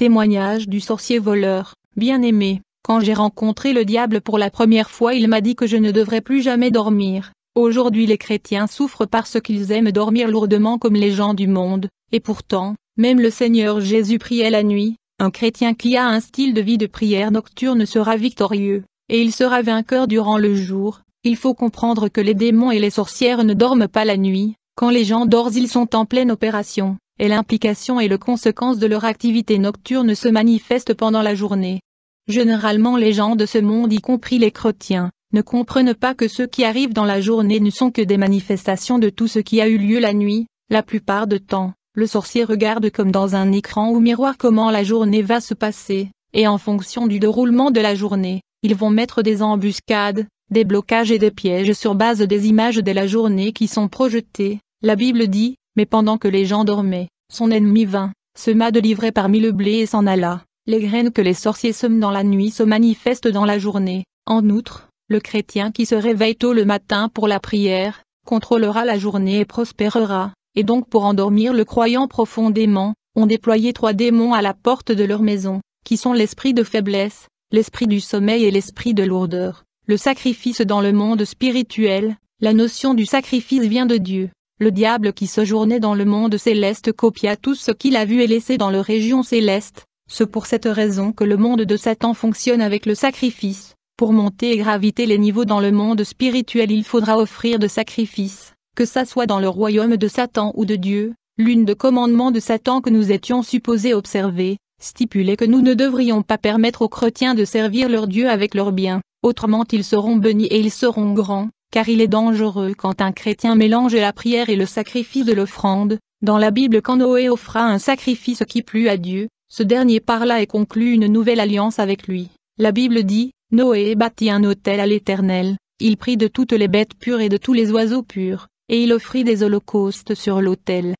Témoignage du sorcier voleur, bien-aimé, quand j'ai rencontré le diable pour la première fois il m'a dit que je ne devrais plus jamais dormir. Aujourd'hui les chrétiens souffrent parce qu'ils aiment dormir lourdement comme les gens du monde, et pourtant, même le Seigneur Jésus priait la nuit, un chrétien qui a un style de vie de prière nocturne sera victorieux, et il sera vainqueur durant le jour, il faut comprendre que les démons et les sorcières ne dorment pas la nuit, quand les gens dorment ils sont en pleine opération, et l'implication et le conséquence de leur activité nocturne se manifestent pendant la journée. Généralement les gens de ce monde y compris les chrétiens, ne comprennent pas que ceux qui arrivent dans la journée ne sont que des manifestations de tout ce qui a eu lieu la nuit, la plupart de temps, le sorcier regarde comme dans un écran ou miroir comment la journée va se passer, et en fonction du déroulement de la journée, ils vont mettre des embuscades, des blocages et des pièges sur base des images de la journée qui sont projetées. La Bible dit, mais pendant que les gens dormaient, son ennemi vint, sema de livrer parmi le blé et s'en alla. Les graines que les sorciers sement dans la nuit se manifestent dans la journée. En outre, le chrétien qui se réveille tôt le matin pour la prière, contrôlera la journée et prospérera, et donc pour endormir le croyant profondément, ont déployé trois démons à la porte de leur maison, qui sont l'esprit de faiblesse, l'esprit du sommeil et l'esprit de lourdeur. Le sacrifice dans le monde spirituel, la notion du sacrifice vient de Dieu le diable qui journait dans le monde céleste copia tout ce qu'il a vu et laissé dans le région céleste, c'est pour cette raison que le monde de Satan fonctionne avec le sacrifice. Pour monter et graviter les niveaux dans le monde spirituel il faudra offrir de sacrifices, que ça soit dans le royaume de Satan ou de Dieu, l'une des commandements de Satan que nous étions supposés observer, stipulait que nous ne devrions pas permettre aux chrétiens de servir leur Dieu avec leurs biens, autrement ils seront bénis et ils seront grands, car il est dangereux quand un chrétien mélange la prière et le sacrifice de l'offrande, dans la Bible quand Noé offra un sacrifice qui plut à Dieu, ce dernier parla et conclut une nouvelle alliance avec lui. La Bible dit, Noé bâtit un autel à l'Éternel, il prit de toutes les bêtes pures et de tous les oiseaux purs, et il offrit des holocaustes sur l'autel.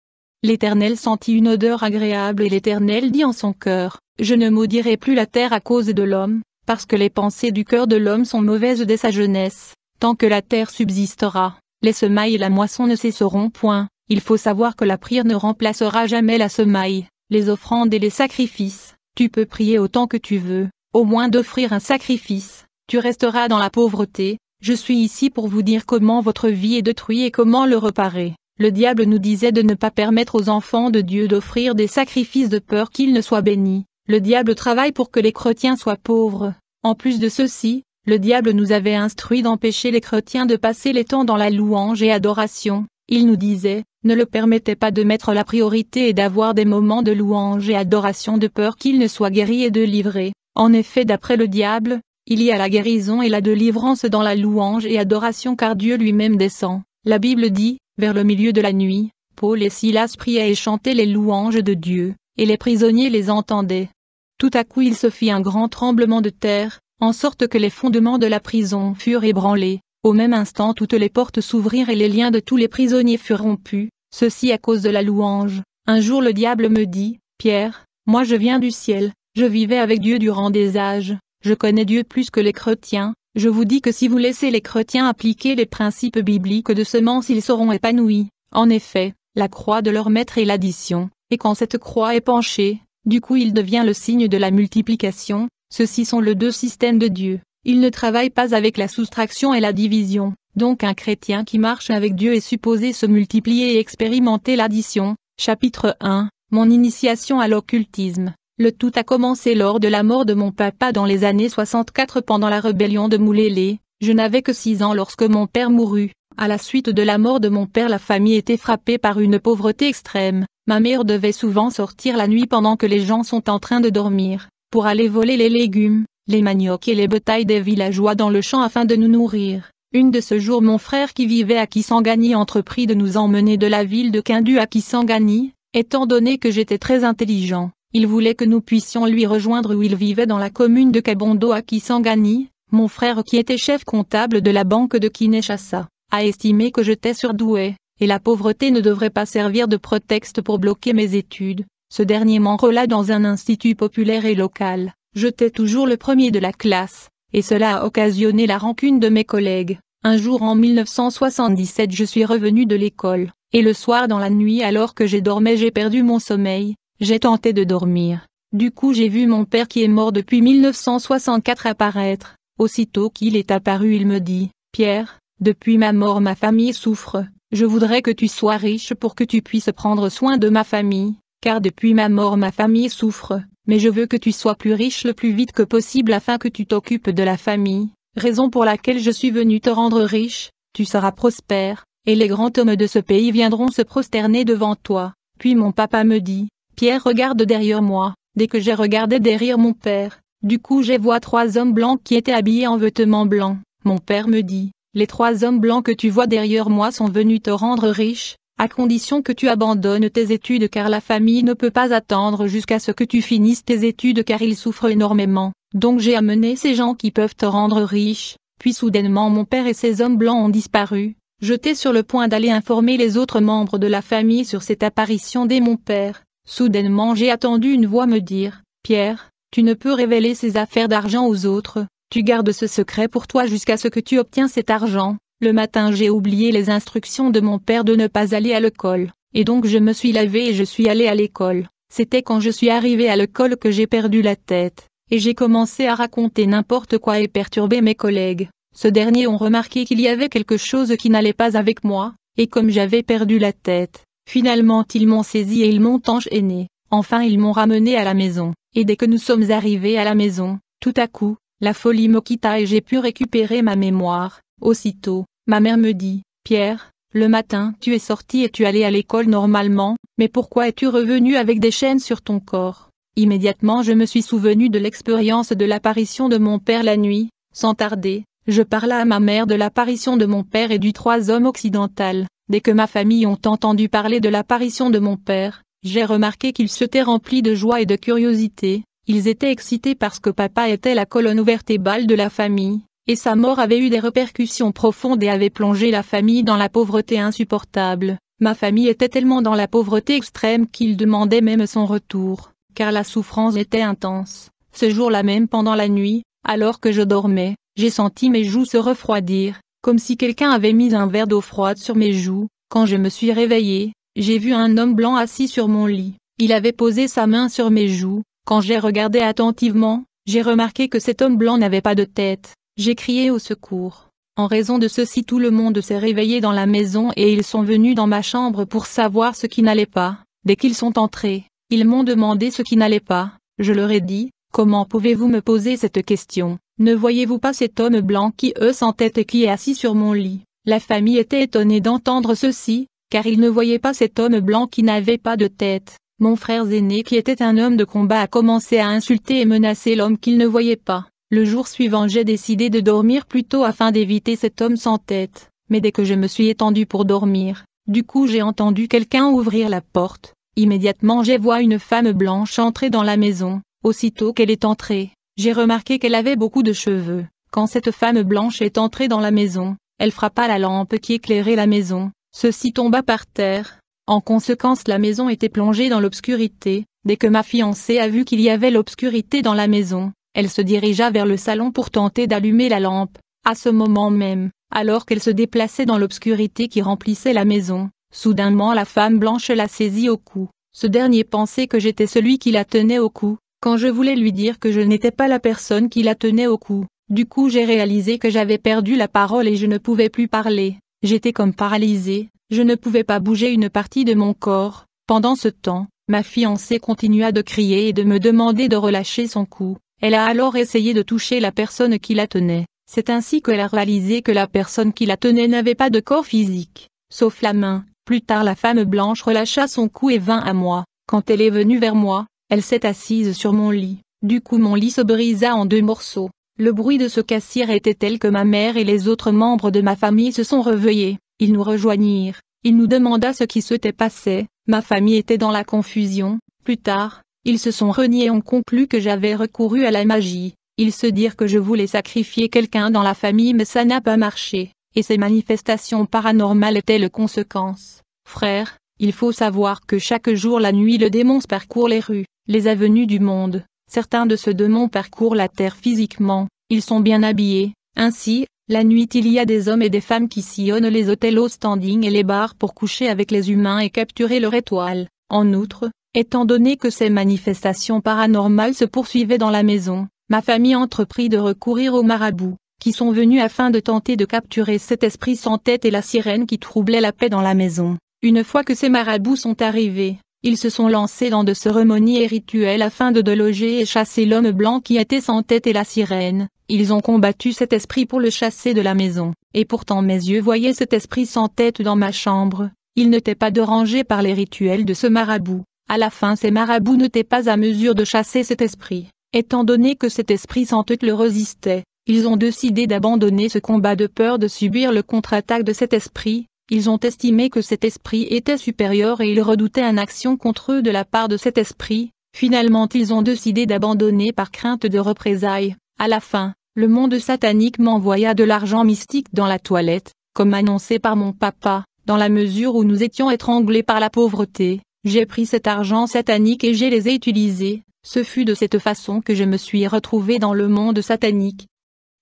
L'Éternel sentit une odeur agréable et l'Éternel dit en son cœur, Je ne maudirai plus la terre à cause de l'homme, parce que les pensées du cœur de l'homme sont mauvaises dès sa jeunesse, Tant que la terre subsistera, les semailles et la moisson ne cesseront point. Il faut savoir que la prière ne remplacera jamais la semaille, les offrandes et les sacrifices. Tu peux prier autant que tu veux, au moins d'offrir un sacrifice. Tu resteras dans la pauvreté. Je suis ici pour vous dire comment votre vie est détruite et comment le reparer. Le diable nous disait de ne pas permettre aux enfants de Dieu d'offrir des sacrifices de peur qu'ils ne soient bénis. Le diable travaille pour que les chrétiens soient pauvres. En plus de ceci, le diable nous avait instruit d'empêcher les chrétiens de passer les temps dans la louange et adoration, il nous disait, ne le permettait pas de mettre la priorité et d'avoir des moments de louange et adoration de peur qu'il ne soit guéri et délivré. En effet d'après le diable, il y a la guérison et la délivrance dans la louange et adoration car Dieu lui-même descend. La Bible dit, vers le milieu de la nuit, Paul et Silas priaient et chantaient les louanges de Dieu, et les prisonniers les entendaient. Tout à coup il se fit un grand tremblement de terre, en sorte que les fondements de la prison furent ébranlés, au même instant toutes les portes s'ouvrirent et les liens de tous les prisonniers furent rompus, ceci à cause de la louange. Un jour le diable me dit, Pierre, moi je viens du ciel, je vivais avec Dieu durant des âges, je connais Dieu plus que les chrétiens, je vous dis que si vous laissez les chrétiens appliquer les principes bibliques de semence ils seront épanouis, en effet, la croix de leur maître est l'addition, et quand cette croix est penchée, du coup il devient le signe de la multiplication, ceux-ci sont le deux systèmes de Dieu. Ils ne travaillent pas avec la soustraction et la division. Donc un chrétien qui marche avec Dieu est supposé se multiplier et expérimenter l'addition. Chapitre 1. Mon initiation à l'occultisme. Le tout a commencé lors de la mort de mon papa dans les années 64 pendant la rébellion de Moulélé. Je n'avais que 6 ans lorsque mon père mourut. À la suite de la mort de mon père la famille était frappée par une pauvreté extrême. Ma mère devait souvent sortir la nuit pendant que les gens sont en train de dormir pour aller voler les légumes, les maniocs et les bétails des villageois dans le champ afin de nous nourrir. Une de ce jour mon frère qui vivait à Kisangani entreprit de nous emmener de la ville de Kindu à Kisangani, étant donné que j'étais très intelligent. Il voulait que nous puissions lui rejoindre où il vivait dans la commune de Kabondo à Kisangani, mon frère qui était chef comptable de la banque de Kinshasa, a estimé que j'étais surdoué, et la pauvreté ne devrait pas servir de prétexte pour bloquer mes études. Ce dernier m'enrôla dans un institut populaire et local, j'étais toujours le premier de la classe, et cela a occasionné la rancune de mes collègues. Un jour en 1977 je suis revenu de l'école, et le soir dans la nuit alors que j'ai dormi j'ai perdu mon sommeil, j'ai tenté de dormir. Du coup j'ai vu mon père qui est mort depuis 1964 apparaître. Aussitôt qu'il est apparu il me dit, Pierre, depuis ma mort ma famille souffre, je voudrais que tu sois riche pour que tu puisses prendre soin de ma famille, car depuis ma mort ma famille souffre, mais je veux que tu sois plus riche le plus vite que possible afin que tu t'occupes de la famille, raison pour laquelle je suis venu te rendre riche, tu seras prospère, et les grands hommes de ce pays viendront se prosterner devant toi. Puis mon papa me dit, Pierre regarde derrière moi, dès que j'ai regardé derrière mon père, du coup j'ai vois trois hommes blancs qui étaient habillés en vêtements blancs, mon père me dit, les trois hommes blancs que tu vois derrière moi sont venus te rendre riche, à condition que tu abandonnes tes études car la famille ne peut pas attendre jusqu'à ce que tu finisses tes études car ils souffrent énormément. Donc j'ai amené ces gens qui peuvent te rendre riche. Puis soudainement mon père et ses hommes blancs ont disparu. J'étais sur le point d'aller informer les autres membres de la famille sur cette apparition dès mon père. Soudainement j'ai attendu une voix me dire, Pierre, tu ne peux révéler ces affaires d'argent aux autres, tu gardes ce secret pour toi jusqu'à ce que tu obtiens cet argent. Le matin j'ai oublié les instructions de mon père de ne pas aller à l'école, et donc je me suis lavé et je suis allé à l'école. C'était quand je suis arrivé à l'école que j'ai perdu la tête, et j'ai commencé à raconter n'importe quoi et perturber mes collègues. Ce dernier ont remarqué qu'il y avait quelque chose qui n'allait pas avec moi, et comme j'avais perdu la tête, finalement ils m'ont saisi et ils m'ont enchaîné. Enfin ils m'ont ramené à la maison, et dès que nous sommes arrivés à la maison, tout à coup, la folie me quitta et j'ai pu récupérer ma mémoire, Aussitôt, ma mère me dit, Pierre, le matin tu es sorti et tu allais à l'école normalement, mais pourquoi es-tu revenu avec des chaînes sur ton corps Immédiatement je me suis souvenu de l'expérience de l'apparition de mon père la nuit, sans tarder, je parla à ma mère de l'apparition de mon père et du trois hommes occidental. Dès que ma famille ont entendu parler de l'apparition de mon père, j'ai remarqué qu'ils s'étaient remplis de joie et de curiosité, ils étaient excités parce que papa était la colonne vertébrale de la famille, et sa mort avait eu des répercussions profondes et avait plongé la famille dans la pauvreté insupportable. Ma famille était tellement dans la pauvreté extrême qu'il demandait même son retour, car la souffrance était intense. Ce jour-là même pendant la nuit, alors que je dormais, j'ai senti mes joues se refroidir, comme si quelqu'un avait mis un verre d'eau froide sur mes joues. Quand je me suis réveillée, j'ai vu un homme blanc assis sur mon lit. Il avait posé sa main sur mes joues. Quand j'ai regardé attentivement, j'ai remarqué que cet homme blanc n'avait pas de tête. J'ai crié au secours. En raison de ceci tout le monde s'est réveillé dans la maison et ils sont venus dans ma chambre pour savoir ce qui n'allait pas. Dès qu'ils sont entrés, ils m'ont demandé ce qui n'allait pas. Je leur ai dit, comment pouvez-vous me poser cette question Ne voyez-vous pas cet homme blanc qui eux tête et qui est assis sur mon lit La famille était étonnée d'entendre ceci, car ils ne voyaient pas cet homme blanc qui n'avait pas de tête. Mon frère aîné qui était un homme de combat a commencé à insulter et menacer l'homme qu'il ne voyait pas. Le jour suivant j'ai décidé de dormir plus tôt afin d'éviter cet homme sans tête, mais dès que je me suis étendu pour dormir, du coup j'ai entendu quelqu'un ouvrir la porte, immédiatement j'ai vu une femme blanche entrer dans la maison, aussitôt qu'elle est entrée, j'ai remarqué qu'elle avait beaucoup de cheveux, quand cette femme blanche est entrée dans la maison, elle frappa la lampe qui éclairait la maison, ceci tomba par terre, en conséquence la maison était plongée dans l'obscurité, dès que ma fiancée a vu qu'il y avait l'obscurité dans la maison, elle se dirigea vers le salon pour tenter d'allumer la lampe. À ce moment même, alors qu'elle se déplaçait dans l'obscurité qui remplissait la maison, soudainement la femme blanche la saisit au cou. Ce dernier pensait que j'étais celui qui la tenait au cou, quand je voulais lui dire que je n'étais pas la personne qui la tenait au cou. Du coup j'ai réalisé que j'avais perdu la parole et je ne pouvais plus parler. J'étais comme paralysée, je ne pouvais pas bouger une partie de mon corps. Pendant ce temps, ma fiancée continua de crier et de me demander de relâcher son cou. Elle a alors essayé de toucher la personne qui la tenait. C'est ainsi qu'elle a réalisé que la personne qui la tenait n'avait pas de corps physique, sauf la main. Plus tard la femme blanche relâcha son cou et vint à moi. Quand elle est venue vers moi, elle s'est assise sur mon lit. Du coup mon lit se brisa en deux morceaux. Le bruit de ce cassir était tel que ma mère et les autres membres de ma famille se sont réveillés. Ils nous rejoignirent. Il nous demanda ce qui s'était passé. Ma famille était dans la confusion. Plus tard, ils se sont reniés et ont conclu que j'avais recouru à la magie. Ils se dirent que je voulais sacrifier quelqu'un dans la famille mais ça n'a pas marché, et ces manifestations paranormales étaient le conséquence. Frère, il faut savoir que chaque jour la nuit le démon parcourt les rues, les avenues du monde. Certains de ce démon parcourent la terre physiquement, ils sont bien habillés. Ainsi, la nuit il y a des hommes et des femmes qui sillonnent les hôtels au standing et les bars pour coucher avec les humains et capturer leur étoile. En outre, Étant donné que ces manifestations paranormales se poursuivaient dans la maison, ma famille entreprit de recourir aux marabouts, qui sont venus afin de tenter de capturer cet esprit sans tête et la sirène qui troublait la paix dans la maison. Une fois que ces marabouts sont arrivés, ils se sont lancés dans de cérémonies et rituels afin de déloger et chasser l'homme blanc qui était sans tête et la sirène. Ils ont combattu cet esprit pour le chasser de la maison. Et pourtant mes yeux voyaient cet esprit sans tête dans ma chambre. Il n'était pas dérangé par les rituels de ce marabout. À la fin ces marabouts n'étaient pas à mesure de chasser cet esprit, étant donné que cet esprit sans doute le résistait, ils ont décidé d'abandonner ce combat de peur de subir le contre-attaque de cet esprit, ils ont estimé que cet esprit était supérieur et ils redoutaient une action contre eux de la part de cet esprit, finalement ils ont décidé d'abandonner par crainte de représailles, à la fin, le monde satanique m'envoya de l'argent mystique dans la toilette, comme annoncé par mon papa, dans la mesure où nous étions étranglés par la pauvreté, j'ai pris cet argent satanique et je les ai utilisés, ce fut de cette façon que je me suis retrouvé dans le monde satanique.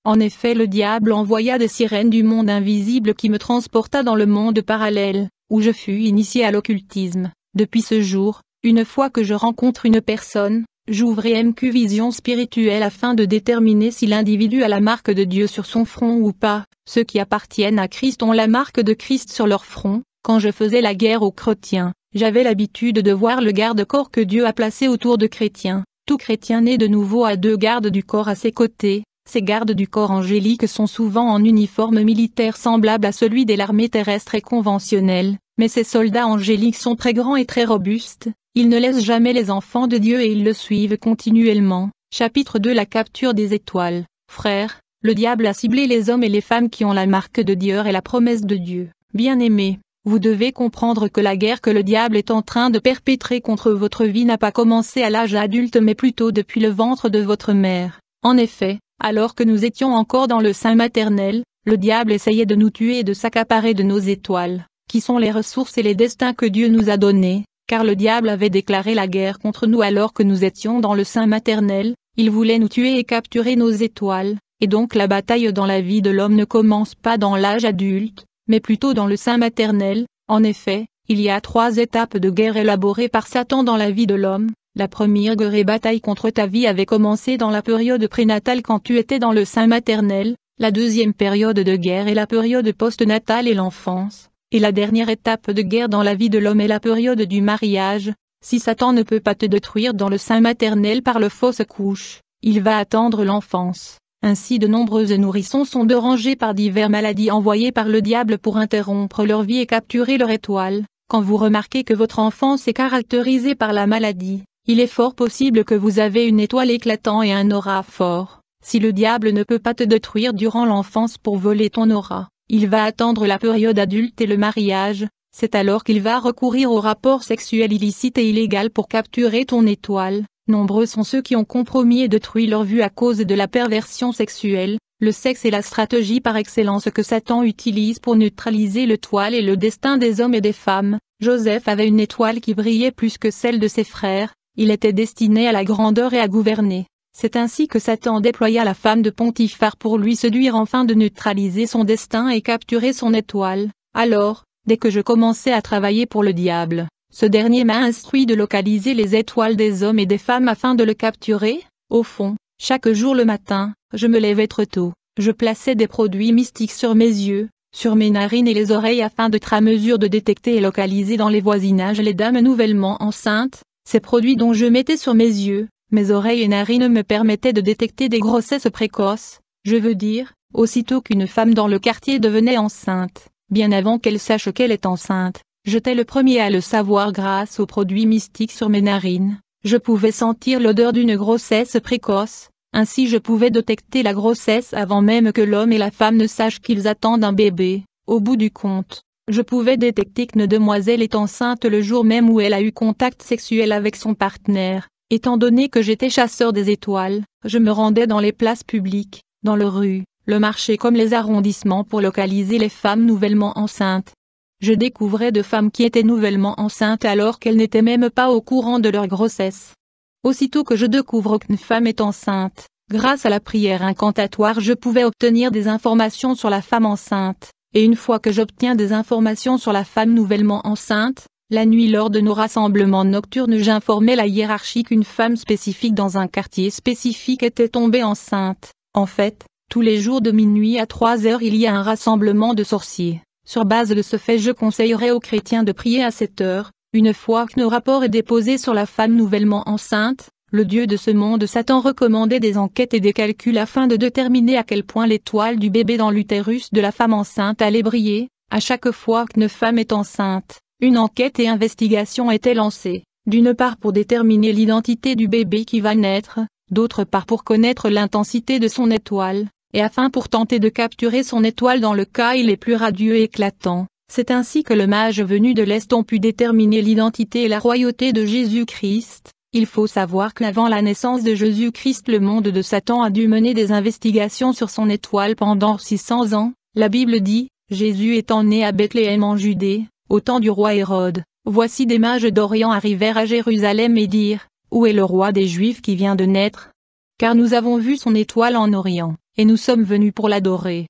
En effet le diable envoya des sirènes du monde invisible qui me transporta dans le monde parallèle, où je fus initié à l'occultisme. Depuis ce jour, une fois que je rencontre une personne, j'ouvre MQ Vision spirituelle afin de déterminer si l'individu a la marque de Dieu sur son front ou pas. Ceux qui appartiennent à Christ ont la marque de Christ sur leur front, quand je faisais la guerre aux chrétiens, j'avais l'habitude de voir le garde-corps que Dieu a placé autour de chrétiens. Tout chrétien né de nouveau a deux gardes du corps à ses côtés. Ces gardes du corps angéliques sont souvent en uniforme militaire semblable à celui de l'armée terrestre et conventionnelle, mais ces soldats angéliques sont très grands et très robustes, ils ne laissent jamais les enfants de Dieu et ils le suivent continuellement. Chapitre 2 La capture des étoiles. Frères, le diable a ciblé les hommes et les femmes qui ont la marque de Dieu et la promesse de Dieu. Bien-aimés, vous devez comprendre que la guerre que le diable est en train de perpétrer contre votre vie n'a pas commencé à l'âge adulte mais plutôt depuis le ventre de votre mère. En effet, alors que nous étions encore dans le sein maternel, le diable essayait de nous tuer et de s'accaparer de nos étoiles, qui sont les ressources et les destins que Dieu nous a donnés, car le diable avait déclaré la guerre contre nous alors que nous étions dans le sein maternel, il voulait nous tuer et capturer nos étoiles, et donc la bataille dans la vie de l'homme ne commence pas dans l'âge adulte, mais plutôt dans le sein maternel, en effet, il y a trois étapes de guerre élaborées par Satan dans la vie de l'homme, la première guerre et bataille contre ta vie avait commencé dans la période prénatale quand tu étais dans le sein maternel, la deuxième période de guerre est la période postnatale et l'enfance, et la dernière étape de guerre dans la vie de l'homme est la période du mariage, si Satan ne peut pas te détruire dans le sein maternel par le fausse couche, il va attendre l'enfance. Ainsi de nombreuses nourrissons sont dérangés par divers maladies envoyées par le diable pour interrompre leur vie et capturer leur étoile. Quand vous remarquez que votre enfance est caractérisée par la maladie, il est fort possible que vous avez une étoile éclatant et un aura fort. Si le diable ne peut pas te détruire durant l'enfance pour voler ton aura, il va attendre la période adulte et le mariage, c'est alors qu'il va recourir au rapport sexuel illicite et illégal pour capturer ton étoile. Nombreux sont ceux qui ont compromis et détruit leur vue à cause de la perversion sexuelle, le sexe est la stratégie par excellence que Satan utilise pour neutraliser l'étoile et le destin des hommes et des femmes. Joseph avait une étoile qui brillait plus que celle de ses frères, il était destiné à la grandeur et à gouverner. C'est ainsi que Satan déploya la femme de Pontiphar pour lui séduire enfin de neutraliser son destin et capturer son étoile. Alors, dès que je commençais à travailler pour le diable, ce dernier m'a instruit de localiser les étoiles des hommes et des femmes afin de le capturer. Au fond, chaque jour le matin, je me levais trop tôt, je plaçais des produits mystiques sur mes yeux, sur mes narines et les oreilles afin d'être à mesure de détecter et localiser dans les voisinages les dames nouvellement enceintes, ces produits dont je mettais sur mes yeux, mes oreilles et narines me permettaient de détecter des grossesses précoces, je veux dire, aussitôt qu'une femme dans le quartier devenait enceinte, bien avant qu'elle sache qu'elle est enceinte, J'étais le premier à le savoir grâce aux produits mystiques sur mes narines. Je pouvais sentir l'odeur d'une grossesse précoce, ainsi je pouvais détecter la grossesse avant même que l'homme et la femme ne sachent qu'ils attendent un bébé. Au bout du compte, je pouvais détecter qu'une demoiselle est enceinte le jour même où elle a eu contact sexuel avec son partenaire. Étant donné que j'étais chasseur des étoiles, je me rendais dans les places publiques, dans les rues, le marché comme les arrondissements pour localiser les femmes nouvellement enceintes je découvrais de femmes qui étaient nouvellement enceintes alors qu'elles n'étaient même pas au courant de leur grossesse. Aussitôt que je découvre qu'une femme est enceinte, grâce à la prière incantatoire je pouvais obtenir des informations sur la femme enceinte, et une fois que j'obtiens des informations sur la femme nouvellement enceinte, la nuit lors de nos rassemblements nocturnes j'informais la hiérarchie qu'une femme spécifique dans un quartier spécifique était tombée enceinte. En fait, tous les jours de minuit à 3 heures il y a un rassemblement de sorciers. Sur base de ce fait je conseillerais aux chrétiens de prier à cette heure, une fois que nos rapports est déposé sur la femme nouvellement enceinte, le dieu de ce monde Satan recommandait des enquêtes et des calculs afin de déterminer à quel point l'étoile du bébé dans l'utérus de la femme enceinte allait briller, à chaque fois qu'une femme est enceinte, une enquête et investigation était lancée, d'une part pour déterminer l'identité du bébé qui va naître, d'autre part pour connaître l'intensité de son étoile, et afin pour tenter de capturer son étoile dans le cas il est plus radieux et éclatant, C'est ainsi que le mage venu de l'Est ont pu déterminer l'identité et la royauté de Jésus-Christ. Il faut savoir qu'avant la naissance de Jésus-Christ le monde de Satan a dû mener des investigations sur son étoile pendant 600 ans. La Bible dit, Jésus étant né à Bethléem en Judée, au temps du roi Hérode, voici des mages d'Orient arrivèrent à Jérusalem et dirent, Où est le roi des Juifs qui vient de naître Car nous avons vu son étoile en Orient, et nous sommes venus pour l'adorer.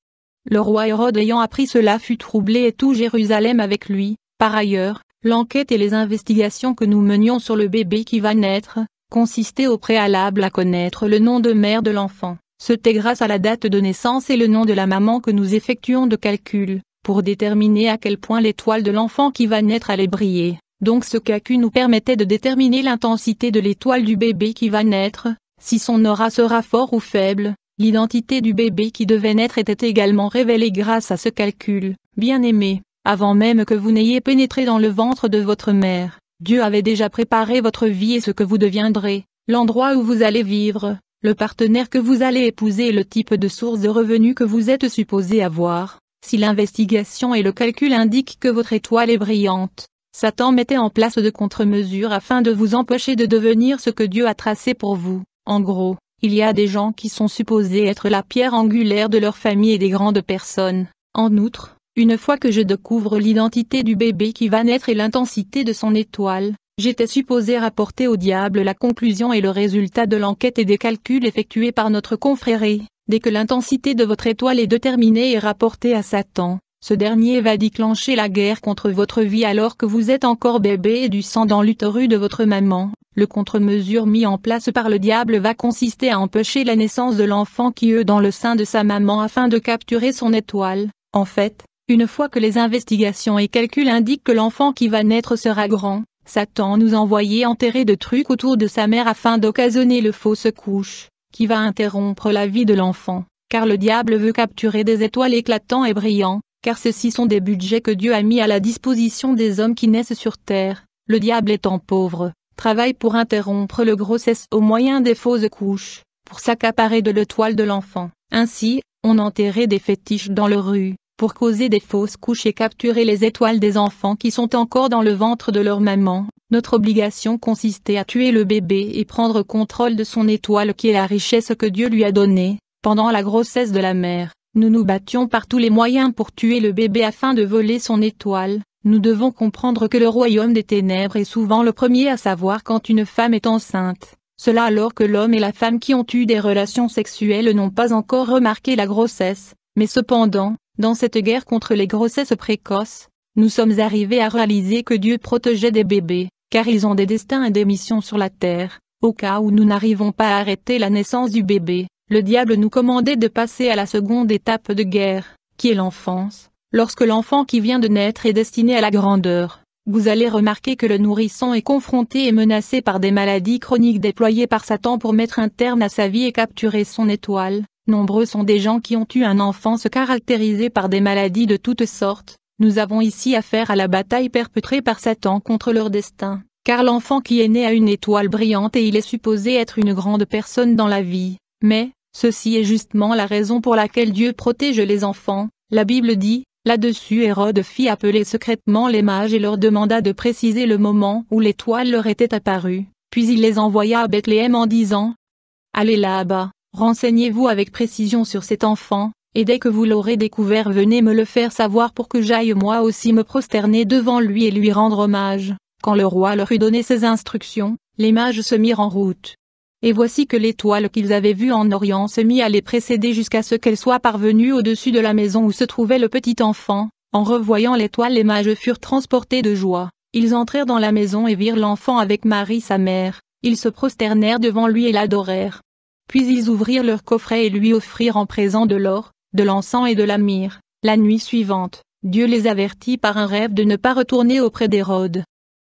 Le roi Hérode ayant appris cela fut troublé et tout Jérusalem avec lui. Par ailleurs, l'enquête et les investigations que nous menions sur le bébé qui va naître, consistaient au préalable à connaître le nom de mère de l'enfant. C'était grâce à la date de naissance et le nom de la maman que nous effectuons de calcul, pour déterminer à quel point l'étoile de l'enfant qui va naître allait briller. Donc ce calcul nous permettait de déterminer l'intensité de l'étoile du bébé qui va naître, si son aura sera fort ou faible, L'identité du bébé qui devait naître était également révélée grâce à ce calcul. Bien-aimé, avant même que vous n'ayez pénétré dans le ventre de votre mère, Dieu avait déjà préparé votre vie et ce que vous deviendrez, l'endroit où vous allez vivre, le partenaire que vous allez épouser et le type de source de revenus que vous êtes supposé avoir. Si l'investigation et le calcul indiquent que votre étoile est brillante, Satan mettait en place de contre-mesures afin de vous empêcher de devenir ce que Dieu a tracé pour vous. En gros, il y a des gens qui sont supposés être la pierre angulaire de leur famille et des grandes personnes. En outre, une fois que je découvre l'identité du bébé qui va naître et l'intensité de son étoile, j'étais supposé rapporter au diable la conclusion et le résultat de l'enquête et des calculs effectués par notre confrérie. Dès que l'intensité de votre étoile est déterminée et rapportée à Satan, ce dernier va déclencher la guerre contre votre vie alors que vous êtes encore bébé et du sang dans l'utérus de votre maman. Le contre-mesure mis en place par le diable va consister à empêcher la naissance de l'enfant qui eut dans le sein de sa maman afin de capturer son étoile. En fait, une fois que les investigations et calculs indiquent que l'enfant qui va naître sera grand, Satan nous envoyait enterrer de trucs autour de sa mère afin d'occasionner le fausse couche, qui va interrompre la vie de l'enfant, car le diable veut capturer des étoiles éclatants et brillants, car ceci sont des budgets que Dieu a mis à la disposition des hommes qui naissent sur terre, le diable étant pauvre, travail pour interrompre le grossesse au moyen des fausses couches, pour s'accaparer de l'étoile de l'enfant. Ainsi, on enterrait des fétiches dans le rue, pour causer des fausses couches et capturer les étoiles des enfants qui sont encore dans le ventre de leur maman. Notre obligation consistait à tuer le bébé et prendre contrôle de son étoile qui est la richesse que Dieu lui a donnée, pendant la grossesse de la mère. Nous nous battions par tous les moyens pour tuer le bébé afin de voler son étoile, nous devons comprendre que le royaume des ténèbres est souvent le premier à savoir quand une femme est enceinte, cela alors que l'homme et la femme qui ont eu des relations sexuelles n'ont pas encore remarqué la grossesse, mais cependant, dans cette guerre contre les grossesses précoces, nous sommes arrivés à réaliser que Dieu protégeait des bébés, car ils ont des destins et des missions sur la terre, au cas où nous n'arrivons pas à arrêter la naissance du bébé, le diable nous commandait de passer à la seconde étape de guerre, qui est l'enfance, Lorsque l'enfant qui vient de naître est destiné à la grandeur, vous allez remarquer que le nourrisson est confronté et menacé par des maladies chroniques déployées par Satan pour mettre un terme à sa vie et capturer son étoile. Nombreux sont des gens qui ont eu un enfant se caractériser par des maladies de toutes sortes. Nous avons ici affaire à la bataille perpétrée par Satan contre leur destin, car l'enfant qui est né a une étoile brillante et il est supposé être une grande personne dans la vie. Mais, ceci est justement la raison pour laquelle Dieu protège les enfants. La Bible dit, Là-dessus Hérode fit appeler secrètement les mages et leur demanda de préciser le moment où l'étoile leur était apparue, puis il les envoya à Bethléem en disant « Allez là-bas, renseignez-vous avec précision sur cet enfant, et dès que vous l'aurez découvert venez me le faire savoir pour que j'aille moi aussi me prosterner devant lui et lui rendre hommage. Quand le roi leur eut donné ses instructions, les mages se mirent en route, et voici que l'étoile qu'ils avaient vue en Orient se mit à les précéder jusqu'à ce qu'elle soit parvenue au-dessus de la maison où se trouvait le petit enfant. En revoyant l'étoile les mages furent transportés de joie. Ils entrèrent dans la maison et virent l'enfant avec Marie sa mère. Ils se prosternèrent devant lui et l'adorèrent. Puis ils ouvrirent leur coffret et lui offrirent en présent de l'or, de l'encens et de la myrrhe. La nuit suivante, Dieu les avertit par un rêve de ne pas retourner auprès d'Hérode.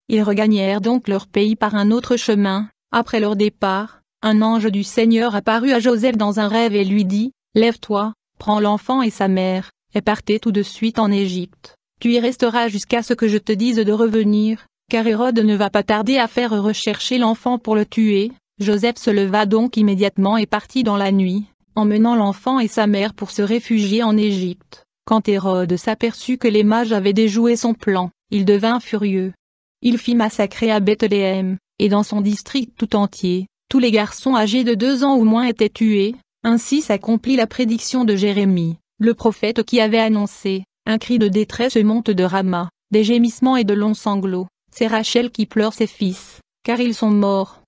Ils regagnèrent donc leur pays par un autre chemin. Après leur départ, un ange du Seigneur apparut à Joseph dans un rêve et lui dit, Lève-toi, prends l'enfant et sa mère, et partez tout de suite en Égypte. Tu y resteras jusqu'à ce que je te dise de revenir, car Hérode ne va pas tarder à faire rechercher l'enfant pour le tuer. Joseph se leva donc immédiatement et partit dans la nuit, emmenant l'enfant et sa mère pour se réfugier en Égypte. Quand Hérode s'aperçut que les mages avaient déjoué son plan, il devint furieux. Il fit massacrer à Bethléem, et dans son district tout entier, tous les garçons âgés de deux ans ou moins étaient tués, ainsi s'accomplit la prédiction de Jérémie, le prophète qui avait annoncé, un cri de détresse monte de Rama, des gémissements et de longs sanglots, c'est Rachel qui pleure ses fils, car ils sont morts.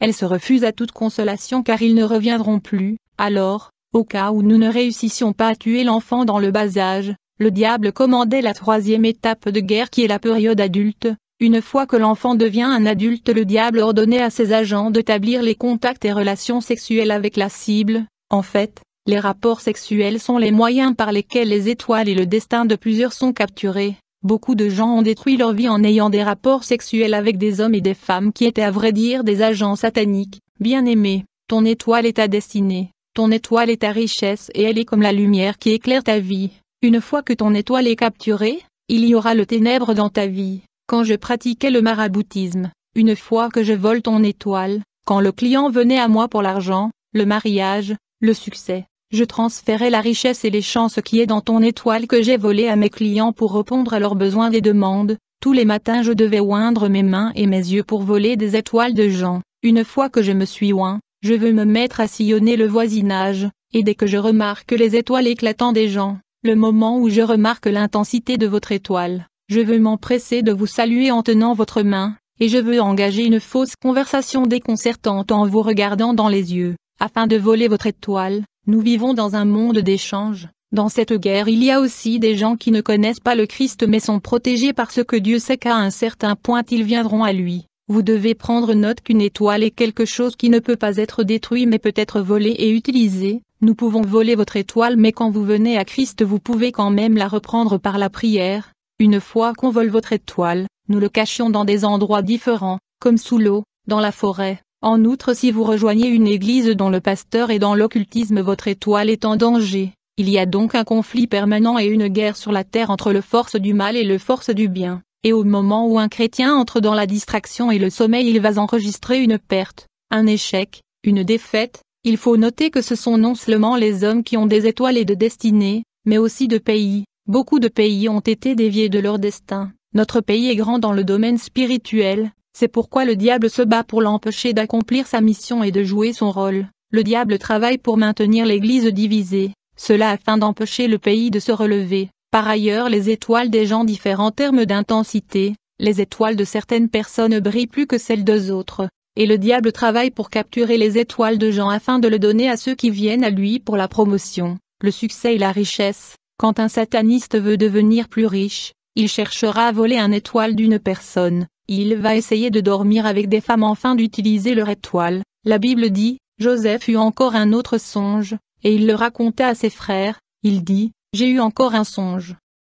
Elle se refuse à toute consolation car ils ne reviendront plus, alors, au cas où nous ne réussissions pas à tuer l'enfant dans le bas âge, le diable commandait la troisième étape de guerre qui est la période adulte, une fois que l'enfant devient un adulte le diable ordonnait à ses agents d'établir les contacts et relations sexuelles avec la cible, en fait, les rapports sexuels sont les moyens par lesquels les étoiles et le destin de plusieurs sont capturés. Beaucoup de gens ont détruit leur vie en ayant des rapports sexuels avec des hommes et des femmes qui étaient à vrai dire des agents sataniques. Bien aimé, ton étoile est ta destinée, ton étoile est ta richesse et elle est comme la lumière qui éclaire ta vie. Une fois que ton étoile est capturée, il y aura le ténèbre dans ta vie quand je pratiquais le maraboutisme, une fois que je vole ton étoile, quand le client venait à moi pour l'argent, le mariage, le succès, je transférais la richesse et les chances qui est dans ton étoile que j'ai volée à mes clients pour répondre à leurs besoins et demandes, tous les matins je devais oindre mes mains et mes yeux pour voler des étoiles de gens, une fois que je me suis oint, je veux me mettre à sillonner le voisinage, et dès que je remarque les étoiles éclatant des gens, le moment où je remarque l'intensité de votre étoile, je veux m'empresser de vous saluer en tenant votre main, et je veux engager une fausse conversation déconcertante en vous regardant dans les yeux, afin de voler votre étoile. Nous vivons dans un monde d'échange. Dans cette guerre il y a aussi des gens qui ne connaissent pas le Christ mais sont protégés parce que Dieu sait qu'à un certain point ils viendront à lui. Vous devez prendre note qu'une étoile est quelque chose qui ne peut pas être détruit mais peut être volé et utilisé. Nous pouvons voler votre étoile mais quand vous venez à Christ vous pouvez quand même la reprendre par la prière, une fois qu'on vole votre étoile, nous le cachions dans des endroits différents, comme sous l'eau, dans la forêt. En outre si vous rejoignez une église dont le pasteur est dans l'occultisme votre étoile est en danger. Il y a donc un conflit permanent et une guerre sur la terre entre le force du mal et le force du bien. Et au moment où un chrétien entre dans la distraction et le sommeil il va enregistrer une perte, un échec, une défaite. Il faut noter que ce sont non seulement les hommes qui ont des étoiles et de destinées, mais aussi de pays, Beaucoup de pays ont été déviés de leur destin. Notre pays est grand dans le domaine spirituel, c'est pourquoi le diable se bat pour l'empêcher d'accomplir sa mission et de jouer son rôle. Le diable travaille pour maintenir l'Église divisée, cela afin d'empêcher le pays de se relever. Par ailleurs les étoiles des gens diffèrent en termes d'intensité, les étoiles de certaines personnes brillent plus que celles des autres, et le diable travaille pour capturer les étoiles de gens afin de le donner à ceux qui viennent à lui pour la promotion, le succès et la richesse. Quand un sataniste veut devenir plus riche, il cherchera à voler un étoile d'une personne, il va essayer de dormir avec des femmes afin d'utiliser leur étoile. La Bible dit, Joseph eut encore un autre songe, et il le raconta à ses frères, il dit, J'ai eu encore un songe.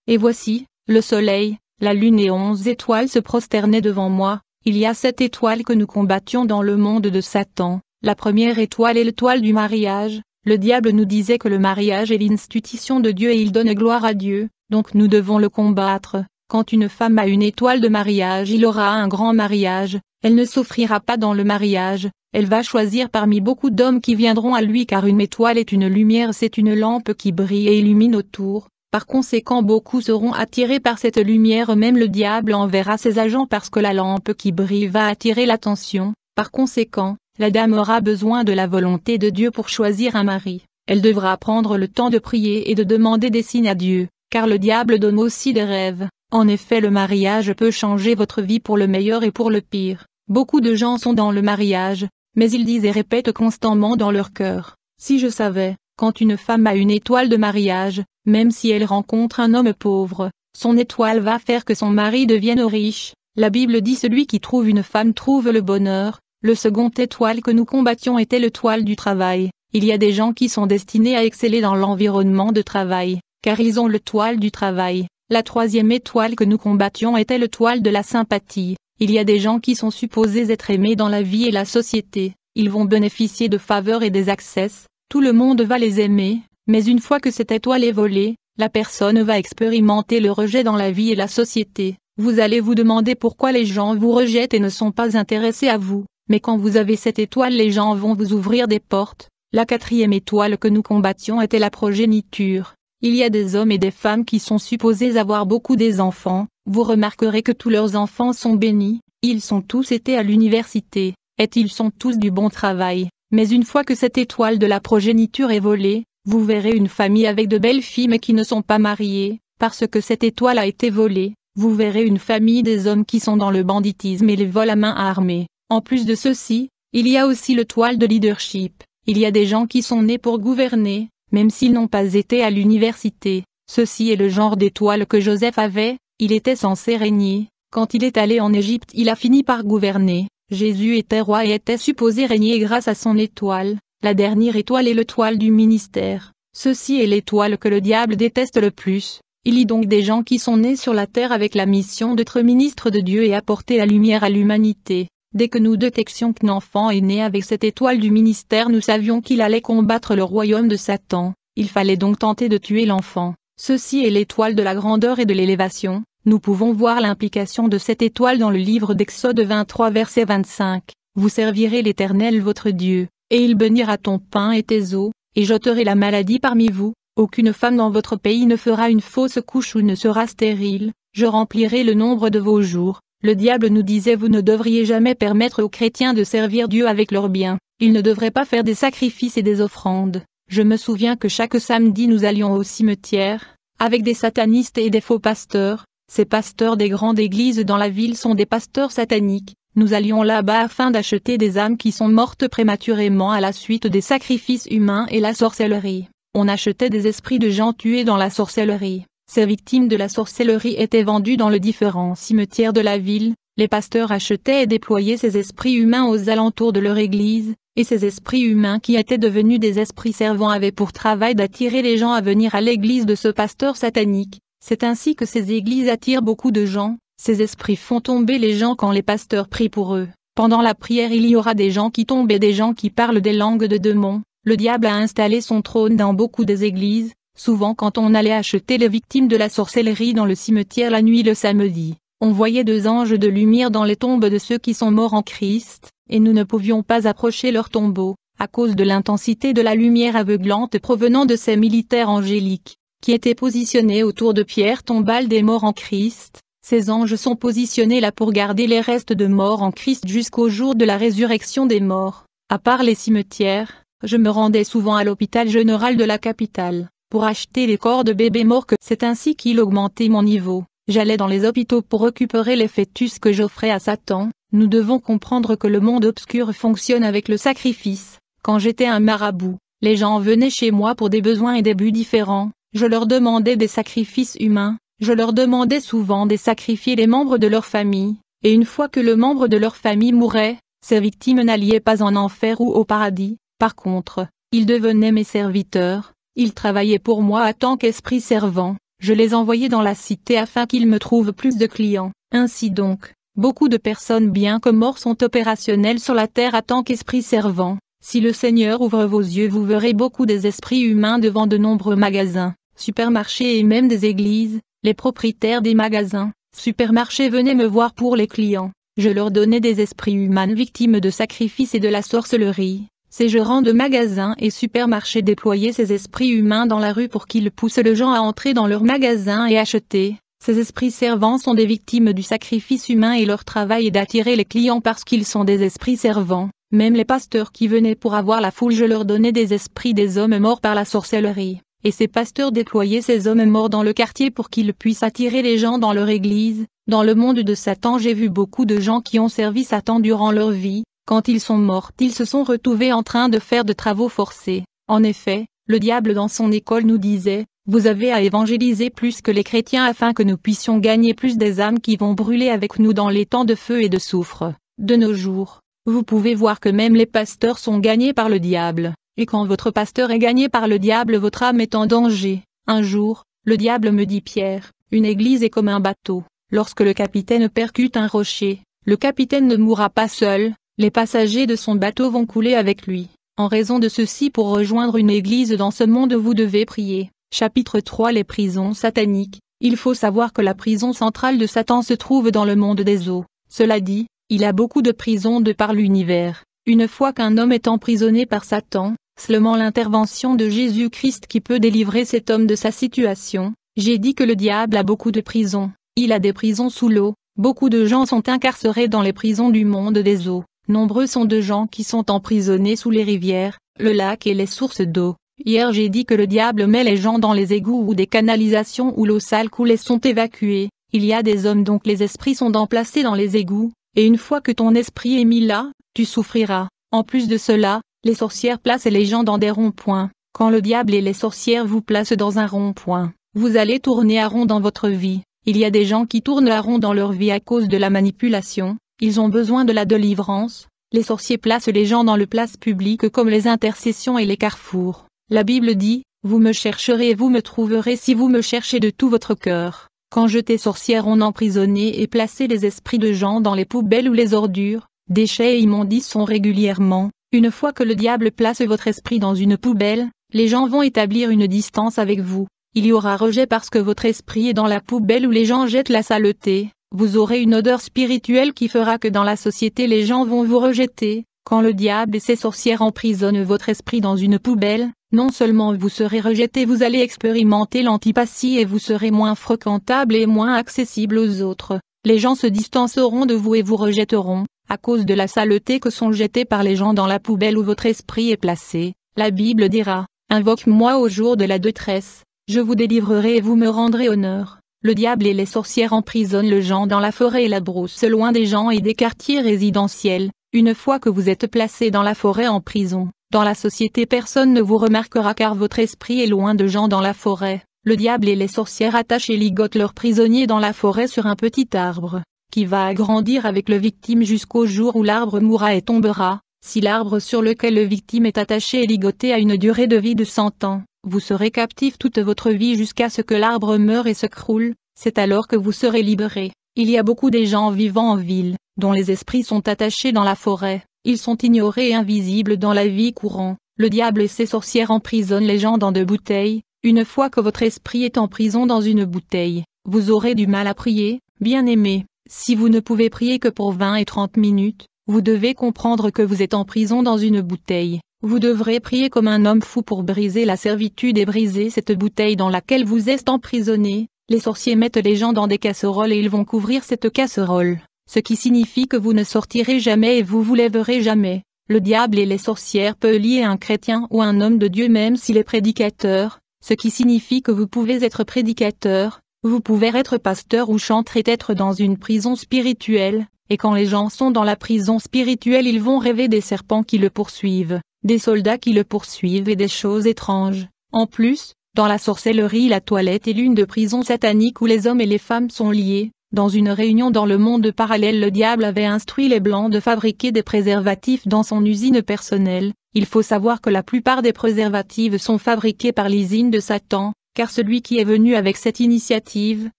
Et voici, le soleil, la lune et onze étoiles se prosternaient devant moi, il y a sept étoiles que nous combattions dans le monde de Satan, la première étoile est l'étoile du mariage, le diable nous disait que le mariage est l'institution de Dieu et il donne gloire à Dieu, donc nous devons le combattre. Quand une femme a une étoile de mariage, il aura un grand mariage, elle ne s'offrira pas dans le mariage, elle va choisir parmi beaucoup d'hommes qui viendront à lui car une étoile est une lumière, c'est une lampe qui brille et illumine autour, par conséquent beaucoup seront attirés par cette lumière même le diable enverra ses agents parce que la lampe qui brille va attirer l'attention, par conséquent, la dame aura besoin de la volonté de Dieu pour choisir un mari. Elle devra prendre le temps de prier et de demander des signes à Dieu, car le diable donne aussi des rêves. En effet le mariage peut changer votre vie pour le meilleur et pour le pire. Beaucoup de gens sont dans le mariage, mais ils disent et répètent constamment dans leur cœur. Si je savais, quand une femme a une étoile de mariage, même si elle rencontre un homme pauvre, son étoile va faire que son mari devienne riche. La Bible dit celui qui trouve une femme trouve le bonheur, le second étoile que nous combattions était l'étoile du travail. Il y a des gens qui sont destinés à exceller dans l'environnement de travail, car ils ont l'étoile du travail. La troisième étoile que nous combattions était l'étoile de la sympathie. Il y a des gens qui sont supposés être aimés dans la vie et la société. Ils vont bénéficier de faveurs et des accès. Tout le monde va les aimer, mais une fois que cette étoile est volée, la personne va expérimenter le rejet dans la vie et la société. Vous allez vous demander pourquoi les gens vous rejettent et ne sont pas intéressés à vous. Mais quand vous avez cette étoile les gens vont vous ouvrir des portes. La quatrième étoile que nous combattions était la progéniture. Il y a des hommes et des femmes qui sont supposés avoir beaucoup des enfants, vous remarquerez que tous leurs enfants sont bénis, ils sont tous été à l'université, et ils sont tous du bon travail, mais une fois que cette étoile de la progéniture est volée, vous verrez une famille avec de belles filles mais qui ne sont pas mariées, parce que cette étoile a été volée, vous verrez une famille des hommes qui sont dans le banditisme et les vols à main armée. En plus de ceci, il y a aussi le toile de leadership. Il y a des gens qui sont nés pour gouverner, même s'ils n'ont pas été à l'université. Ceci est le genre d'étoile que Joseph avait, il était censé régner. Quand il est allé en Égypte, il a fini par gouverner. Jésus était roi et était supposé régner grâce à son étoile. La dernière étoile est l'étoile du ministère. Ceci est l'étoile que le diable déteste le plus. Il y a donc des gens qui sont nés sur la terre avec la mission d'être ministre de Dieu et apporter la lumière à l'humanité. Dès que nous détections qu'un enfant est né avec cette étoile du ministère nous savions qu'il allait combattre le royaume de Satan, il fallait donc tenter de tuer l'enfant. Ceci est l'étoile de la grandeur et de l'élévation, nous pouvons voir l'implication de cette étoile dans le livre d'Exode 23 verset 25. Vous servirez l'Éternel votre Dieu, et il bénira ton pain et tes eaux, et j'ôterai la maladie parmi vous, aucune femme dans votre pays ne fera une fausse couche ou ne sera stérile, je remplirai le nombre de vos jours, le diable nous disait vous ne devriez jamais permettre aux chrétiens de servir Dieu avec leurs biens, ils ne devraient pas faire des sacrifices et des offrandes. Je me souviens que chaque samedi nous allions au cimetière, avec des satanistes et des faux pasteurs, ces pasteurs des grandes églises dans la ville sont des pasteurs sataniques, nous allions là-bas afin d'acheter des âmes qui sont mortes prématurément à la suite des sacrifices humains et la sorcellerie. On achetait des esprits de gens tués dans la sorcellerie. Ces victimes de la sorcellerie étaient vendues dans le différents cimetières de la ville, les pasteurs achetaient et déployaient ces esprits humains aux alentours de leur église, et ces esprits humains qui étaient devenus des esprits servants avaient pour travail d'attirer les gens à venir à l'église de ce pasteur satanique. C'est ainsi que ces églises attirent beaucoup de gens, ces esprits font tomber les gens quand les pasteurs prient pour eux. Pendant la prière il y aura des gens qui tombent et des gens qui parlent des langues de démons. Le diable a installé son trône dans beaucoup des églises, Souvent quand on allait acheter les victimes de la sorcellerie dans le cimetière la nuit le samedi, on voyait deux anges de lumière dans les tombes de ceux qui sont morts en Christ, et nous ne pouvions pas approcher leurs tombeaux, à cause de l'intensité de la lumière aveuglante provenant de ces militaires angéliques, qui étaient positionnés autour de pierres tombales des morts en Christ. Ces anges sont positionnés là pour garder les restes de morts en Christ jusqu'au jour de la résurrection des morts. À part les cimetières, je me rendais souvent à l'hôpital général de la capitale pour acheter les corps de bébés morts que c'est ainsi qu'il augmentait mon niveau. J'allais dans les hôpitaux pour récupérer les fœtus que j'offrais à Satan. Nous devons comprendre que le monde obscur fonctionne avec le sacrifice. Quand j'étais un marabout, les gens venaient chez moi pour des besoins et des buts différents. Je leur demandais des sacrifices humains. Je leur demandais souvent de sacrifier les membres de leur famille. Et une fois que le membre de leur famille mourait, ces victimes n'allaient pas en enfer ou au paradis. Par contre, ils devenaient mes serviteurs. Ils travaillaient pour moi à tant qu'esprit servant, je les envoyais dans la cité afin qu'ils me trouvent plus de clients. Ainsi donc, beaucoup de personnes bien que morts sont opérationnelles sur la terre à tant qu'esprit servant. Si le Seigneur ouvre vos yeux vous verrez beaucoup des esprits humains devant de nombreux magasins, supermarchés et même des églises, les propriétaires des magasins, supermarchés venaient me voir pour les clients, je leur donnais des esprits humains victimes de sacrifices et de la sorcellerie, ces gérants de magasins et supermarchés déployaient ces esprits humains dans la rue pour qu'ils poussent le gens à entrer dans leurs magasins et acheter. Ces esprits servants sont des victimes du sacrifice humain et leur travail est d'attirer les clients parce qu'ils sont des esprits servants. Même les pasteurs qui venaient pour avoir la foule, je leur donnais des esprits des hommes morts par la sorcellerie. Et ces pasteurs déployaient ces hommes morts dans le quartier pour qu'ils puissent attirer les gens dans leur église. Dans le monde de Satan, j'ai vu beaucoup de gens qui ont servi Satan durant leur vie, quand ils sont morts, ils se sont retrouvés en train de faire de travaux forcés. En effet, le diable dans son école nous disait, vous avez à évangéliser plus que les chrétiens afin que nous puissions gagner plus des âmes qui vont brûler avec nous dans les temps de feu et de soufre. De nos jours, vous pouvez voir que même les pasteurs sont gagnés par le diable, et quand votre pasteur est gagné par le diable votre âme est en danger. Un jour, le diable me dit Pierre, une église est comme un bateau, lorsque le capitaine percute un rocher, le capitaine ne mourra pas seul, les passagers de son bateau vont couler avec lui. En raison de ceci pour rejoindre une église dans ce monde vous devez prier. Chapitre 3 Les prisons sataniques Il faut savoir que la prison centrale de Satan se trouve dans le monde des eaux. Cela dit, il a beaucoup de prisons de par l'univers. Une fois qu'un homme est emprisonné par Satan, seulement l'intervention de Jésus-Christ qui peut délivrer cet homme de sa situation. J'ai dit que le diable a beaucoup de prisons. Il a des prisons sous l'eau. Beaucoup de gens sont incarcérés dans les prisons du monde des eaux. Nombreux sont de gens qui sont emprisonnés sous les rivières, le lac et les sources d'eau. Hier j'ai dit que le diable met les gens dans les égouts ou des canalisations où l'eau sale coule et sont évacués. Il y a des hommes donc les esprits sont emplacés dans les égouts, et une fois que ton esprit est mis là, tu souffriras. En plus de cela, les sorcières placent les gens dans des ronds-points. Quand le diable et les sorcières vous placent dans un rond-point, vous allez tourner à rond dans votre vie. Il y a des gens qui tournent à rond dans leur vie à cause de la manipulation, ils ont besoin de la délivrance. Les sorciers placent les gens dans le place publique comme les intercessions et les carrefours. La Bible dit, Vous me chercherez et vous me trouverez si vous me cherchez de tout votre cœur. Quand j'étais sorcière on emprisonnait et placé les esprits de gens dans les poubelles ou les ordures, déchets et immondices sont régulièrement. Une fois que le diable place votre esprit dans une poubelle, les gens vont établir une distance avec vous. Il y aura rejet parce que votre esprit est dans la poubelle où les gens jettent la saleté vous aurez une odeur spirituelle qui fera que dans la société les gens vont vous rejeter. Quand le diable et ses sorcières emprisonnent votre esprit dans une poubelle, non seulement vous serez rejeté, vous allez expérimenter l'antipathie et vous serez moins fréquentable et moins accessible aux autres. Les gens se distanceront de vous et vous rejetteront, à cause de la saleté que sont jetés par les gens dans la poubelle où votre esprit est placé. La Bible dira, Invoque-moi au jour de la détresse, je vous délivrerai et vous me rendrez honneur. Le diable et les sorcières emprisonnent le gens dans la forêt et la brousse loin des gens et des quartiers résidentiels. Une fois que vous êtes placé dans la forêt en prison, dans la société personne ne vous remarquera car votre esprit est loin de gens dans la forêt. Le diable et les sorcières attachent et ligotent leurs prisonniers dans la forêt sur un petit arbre, qui va agrandir avec le victime jusqu'au jour où l'arbre mourra et tombera, si l'arbre sur lequel le victime est attaché est ligoté à une durée de vie de 100 ans, vous serez captif toute votre vie jusqu'à ce que l'arbre meure et se croule, c'est alors que vous serez libéré. Il y a beaucoup des gens vivant en ville, dont les esprits sont attachés dans la forêt, ils sont ignorés et invisibles dans la vie courant. Le diable et ses sorcières emprisonnent les gens dans de bouteilles, une fois que votre esprit est en prison dans une bouteille, vous aurez du mal à prier, bien aimé, si vous ne pouvez prier que pour 20 et 30 minutes, vous devez comprendre que vous êtes en prison dans une bouteille. Vous devrez prier comme un homme fou pour briser la servitude et briser cette bouteille dans laquelle vous êtes emprisonné. Les sorciers mettent les gens dans des casseroles et ils vont couvrir cette casserole, ce qui signifie que vous ne sortirez jamais et vous vous lèverez jamais. Le diable et les sorcières peuvent lier un chrétien ou un homme de Dieu même s'il est prédicateur, ce qui signifie que vous pouvez être prédicateur, vous pouvez être pasteur ou chanter et être dans une prison spirituelle, et quand les gens sont dans la prison spirituelle ils vont rêver des serpents qui le poursuivent, des soldats qui le poursuivent et des choses étranges. En plus, dans la sorcellerie la toilette est l'une de prisons sataniques où les hommes et les femmes sont liés. Dans une réunion dans le monde parallèle le diable avait instruit les Blancs de fabriquer des préservatifs dans son usine personnelle. Il faut savoir que la plupart des préservatifs sont fabriqués par l'usine de Satan, car celui qui est venu avec cette initiative,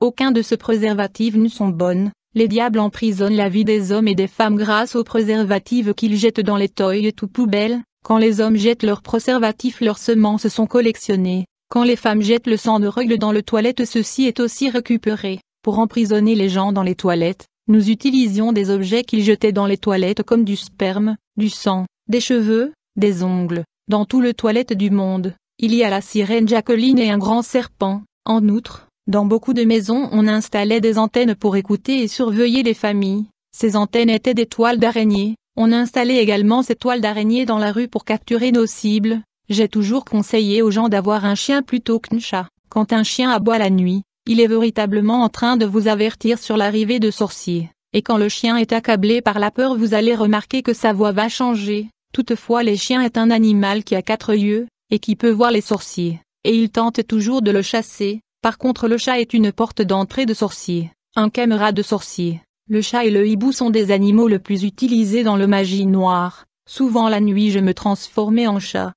aucun de ces préservatifs ne sont bonnes, les diables emprisonnent la vie des hommes et des femmes grâce aux préservatifs qu'ils jettent dans les toilettes ou poubelles, quand les hommes jettent leurs préservatifs leurs semences sont collectionnées, quand les femmes jettent le sang de règle dans le toilette ceci est aussi récupéré, pour emprisonner les gens dans les toilettes, nous utilisions des objets qu'ils jetaient dans les toilettes comme du sperme, du sang, des cheveux, des ongles, dans tout le toilette du monde, il y a la sirène Jacqueline et un grand serpent, en outre, dans beaucoup de maisons on installait des antennes pour écouter et surveiller les familles, ces antennes étaient des toiles d'araignée, on installait également ces toiles d'araignée dans la rue pour capturer nos cibles, j'ai toujours conseillé aux gens d'avoir un chien plutôt qu'un chat, quand un chien aboie la nuit, il est véritablement en train de vous avertir sur l'arrivée de sorciers, et quand le chien est accablé par la peur vous allez remarquer que sa voix va changer, toutefois les chiens est un animal qui a quatre yeux, et qui peut voir les sorciers, et il tente toujours de le chasser, par contre le chat est une porte d'entrée de sorcier, un caméra de sorcier. Le chat et le hibou sont des animaux le plus utilisés dans le magie noire. Souvent la nuit je me transformais en chat,